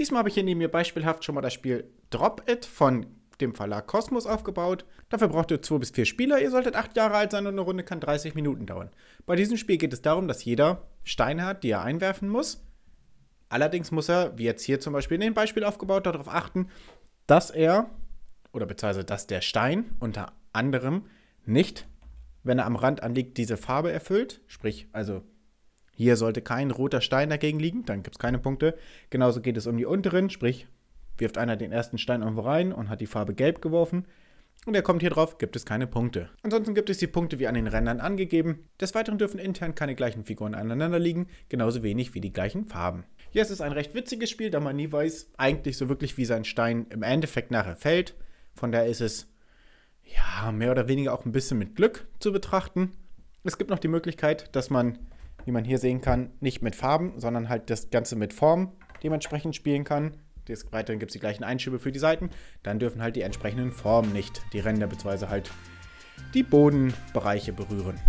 Diesmal habe ich hier neben mir beispielhaft schon mal das Spiel Drop It von dem Verlag Kosmos aufgebaut. Dafür braucht ihr zwei bis vier Spieler, ihr solltet acht Jahre alt sein und eine Runde kann 30 Minuten dauern. Bei diesem Spiel geht es darum, dass jeder Steine hat, die er einwerfen muss. Allerdings muss er, wie jetzt hier zum Beispiel in dem Beispiel aufgebaut, darauf achten, dass er, oder beziehungsweise dass der Stein unter anderem nicht, wenn er am Rand anliegt, diese Farbe erfüllt, sprich also hier sollte kein roter Stein dagegen liegen, dann gibt es keine Punkte. Genauso geht es um die unteren, sprich, wirft einer den ersten Stein irgendwo rein und hat die Farbe gelb geworfen. Und er kommt hier drauf, gibt es keine Punkte. Ansonsten gibt es die Punkte wie an den Rändern angegeben. Des Weiteren dürfen intern keine gleichen Figuren aneinander liegen, genauso wenig wie die gleichen Farben. Hier ist es ein recht witziges Spiel, da man nie weiß, eigentlich so wirklich wie sein Stein im Endeffekt nachher fällt. Von daher ist es, ja, mehr oder weniger auch ein bisschen mit Glück zu betrachten. Es gibt noch die Möglichkeit, dass man wie man hier sehen kann, nicht mit Farben, sondern halt das Ganze mit Form dementsprechend spielen kann. Des Weiteren gibt es die gleichen Einschübe für die Seiten. Dann dürfen halt die entsprechenden Formen nicht die Ränder bzw. halt die Bodenbereiche berühren.